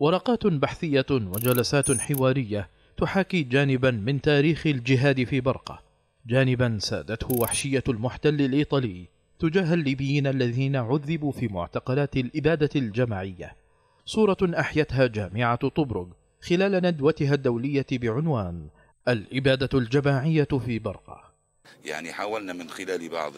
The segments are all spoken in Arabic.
ورقات بحثية وجلسات حوارية تحاكي جانبا من تاريخ الجهاد في برقة جانبا سادته وحشية المحتل الإيطالي تجاه الليبيين الذين عذبوا في معتقلات الإبادة الجماعية صورة أحيتها جامعة طبرق خلال ندوتها الدولية بعنوان الإبادة الجماعية في برقة يعني حاولنا من خلال بعض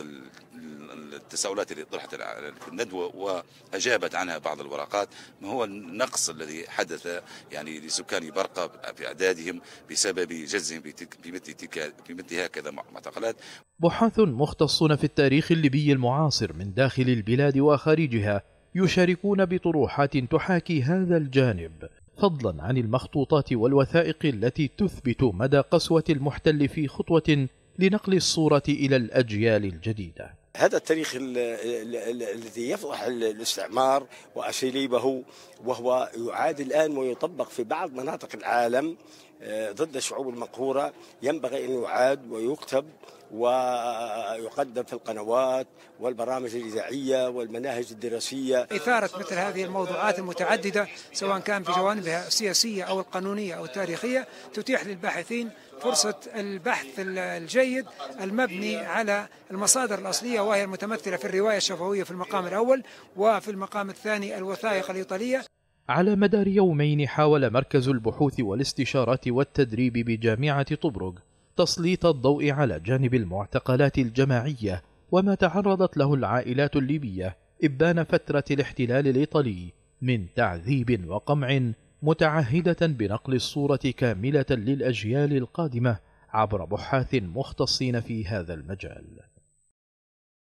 التساؤلات اللي طرحت في الندوة وأجابت عنها بعض الورقات ما هو النقص الذي حدث يعني لسكان برقة في أعدادهم بسبب جزهم بمثل بمثل هكذا معتقلات بحاث مختصون في التاريخ الليبي المعاصر من داخل البلاد وخارجها يشاركون بطروحات تحاكي هذا الجانب فضلا عن المخطوطات والوثائق التي تثبت مدى قسوة المحتل في خطوة لنقل الصورة إلى الأجيال الجديدة هذا التاريخ الذي يفضح الاستعمار واساليبه وهو يعاد الان ويطبق في بعض مناطق العالم آه، ضد الشعوب المقهوره ينبغي ان يعاد ويكتب ويقدم في القنوات والبرامج الاذاعيه والمناهج الدراسيه اثاره مثل هذه الموضوعات المتعدده سواء كان في جوانبها السياسيه او القانونيه او التاريخيه تتيح للباحثين فرصه البحث الجيد المبني على المصادر الاصليه الإيطالية وهي المتمثلة في الرواية الشفوية في المقام الأول وفي المقام الثاني الوثائق الإيطالية على مدار يومين حاول مركز البحوث والاستشارات والتدريب بجامعة طبرق تسليط الضوء على جانب المعتقلات الجماعية وما تعرضت له العائلات الليبية إبان فترة الاحتلال الإيطالي من تعذيب وقمع متعهدة بنقل الصورة كاملة للأجيال القادمة عبر بحاث مختصين في هذا المجال